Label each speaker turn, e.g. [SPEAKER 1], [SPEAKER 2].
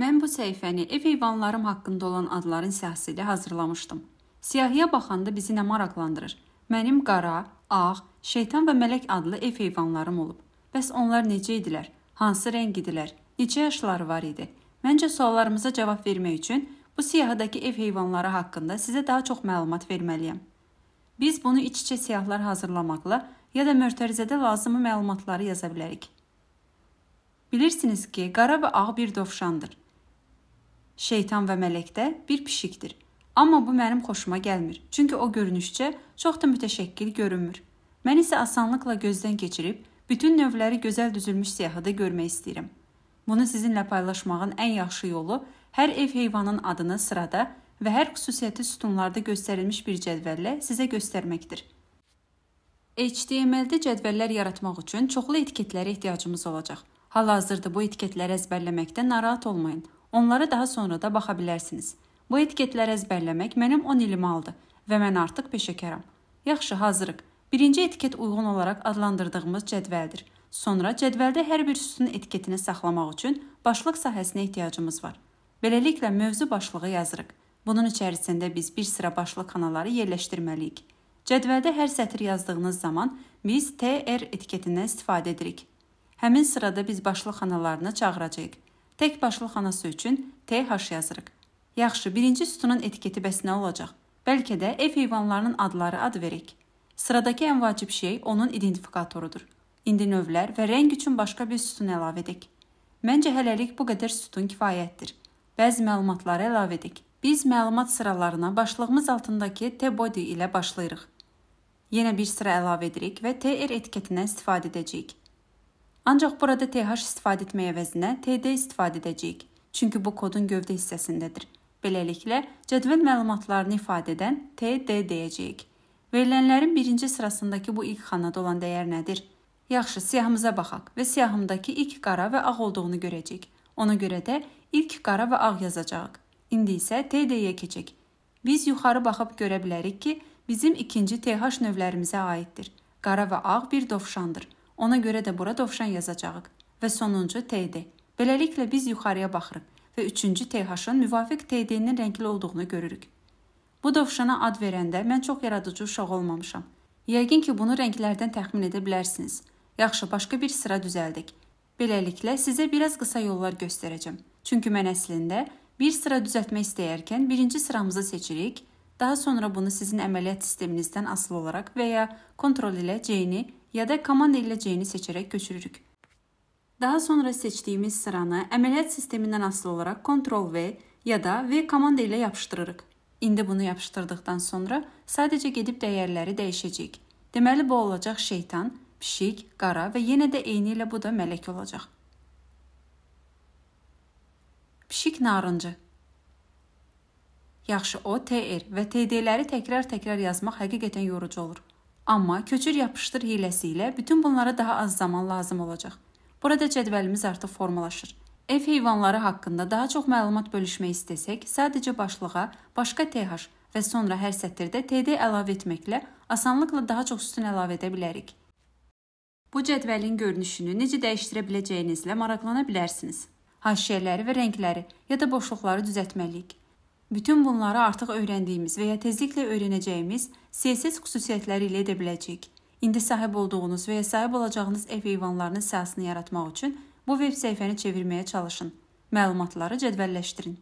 [SPEAKER 1] Mən bu səhifəni ev heyvanlarım haqqında olan adların siyahısı ilə hazırlamışdım. Siyahıya baxanda bizi nə maraqlandırır? Mənim qara, ağ, şeytan və mələk adlı ev heyvanlarım olub. Bəs onlar necə idilər? Hansı rəng idilər? Neçə yaşları var idi? Məncə suallarımıza cavab vermək üçün bu siyahıdakı ev heyvanları haqqında sizə daha çox məlumat verməliyəm. Biz bunu iç-içə siyahılar hazırlamaqla ya da mötərizədə lazımi məlumatları yaza bilərik. Bilirsiniz ki, qara və ağ bir dovşandır. Şeytan və mələk də bir pişikdir. Amma bu mənim xoşuma gəlmir. Çünki o görünüşcə çox da mütəşəkkil görünmür. Mən isə asanlıqla gözdən keçirib bütün növləri gözəl düzülmüş siyahıda görmək istəyirəm. Bunu sizinlə paylaşmağın ən yaxşı yolu hər ev heyvanın adını sırada və hər xüsusiyyəti sütunlarda göstərilmiş bir cədvəllə sizə göstərməkdir. HTML-də cədvəllər yaratmaq üçün çoxlu etiketlərə ehtiyacımız olacaq. Hal-hazırda bu etiketləri əzbərləməkdə narahat olmayın. Onlara daha sonra da baxa bilərsiniz. Bu etiketləri əzbərləmək mənim 10 ilimi aldı və mən artıq peşəkaram. Yaxşı, hazırıq. Birinci etiket uyğun olaraq adlandırdığımız cədvəldir. Sonra cədvəldə hər bir sütun etiketini saxlamaq üçün başlıq sahəsinə ehtiyacımız var. Beləliklə mövzu başlığı yazırıq. Bunun içərisində biz bir sıra başlıq xanaları yerləşdirməliyik. Cədvəldə hər sətr yazdığınız zaman biz TR etiketindən istifadə edirik. Həmin sırada biz başlıq xanalarını çağıracağıq. Təkbaşlı xanası üçün TH yazırıq. Yaxşı, birinci sütunun etiketi bəs nə olacaq? Bəlkə də ev heyvanlarının adları ad verək. Sıradakı ən vacib şey onun identifikatorudur. İndi növlər və rəng üçün başqa bir sütun əlavə edək. Məncə hələlik bu qədər sütun kifayətdir. Bəzi məlumatları əlavə edək. Biz məlumat sıralarına başlığımız altındakı T-body ilə başlayırıq. Yenə bir sıra əlavə edirik və TR etiketinə istifadə edəcəyik. Ancaq burada TH istifadə etmək əvəzinə TD istifadə edəcəyik. Çünki bu kodun gövdə hissəsindədir. Beləliklə, cədvəl məlumatlarını ifadə edən TD deyəcəyik. Verilənlərin birinci sırasındakı bu ilk xanada olan dəyər nədir? Yaxşı, siyahımıza baxaq və siyahımdakı ilk qara və ağ olduğunu görəcəyik. Ona görə də ilk qara və ağ yazacağıq. İndi isə TD-yə keçək. Biz yuxarı baxıb görə bilərik ki, bizim ikinci TH növlərimizə aiddir. Qara və ağ bir dovşandır. Ona görə də bura dovşan yazacağıq və sonuncu TD. Beləliklə biz yuxarıya baxırıq və 3-cü TH-ın müvafiq TD-nin rəngli olduğunu görürük. Bu dovşana ad verəndə mən çox yaradıcı uşaq olmamışam. Yəqin ki, bunu rənglərdən təxmin edə bilərsiniz. Yaxşı, başqa bir sıra düzəldik. Beləliklə sizə biraz qısa yollar göstərəcəm. Çünki mən əslində bir sıra düzəltmək istəyərkən birinci sıramızı seçirik, daha sonra bunu sizin əməliyyat sisteminizdən asılı olaraq və ya kontrol ilə C-ni ya da komanda ediləcəyini seçərək köçürürük. Daha sonra seçdiyimiz sıranı əməliyyat sistemindən asılı olaraq Ctrl+V ya da V komanda ilə yapışdırırıq. İndi bunu yapışdırdıqdan sonra sadəcə gedib dəyərləri dəyişəcək. Deməli bu olacaq şeytan, pişik, qara və yenə də eyni ilə bu da mələk olacaq. Pişik narıncı. Yaxşı, o TR və TD-ləri təkrar-təkrar yazmaq həqiqətən yorucu olur. Amma köçür yapışdır hiyləsi ilə bütün bunlara daha az zaman lazım olacaq. Burada cədvəlimiz artıq formalaşır. Ev heyvanları haqqında daha çox məlumat bölüşmək istəsək, sadəcə başlığa başqa TH və sonra hər sətirdə TD əlavə etməklə asanlıqla daha çox sütun əlavə edə bilərik. Bu cədvəlin görünüşünü necə dəyişdirə biləcəyinizlə maraqlana bilərsiniz. Haşiyələri və rəngləri ya da boşluqları düzəltməliyik. Bütün bunları artıq öyrəndiyimiz və ya tezliklə öyrənəcəyimiz siyasət xüsusiyyətləri ilə edə biləcəyik. İndi sahib olduğunuz və ya sahib olacağınız ev heyvanlarının siyahısını yaratmaq üçün bu veb səhifəni çevirməyə çalışın. Məlumatları cədvəlləşdirin.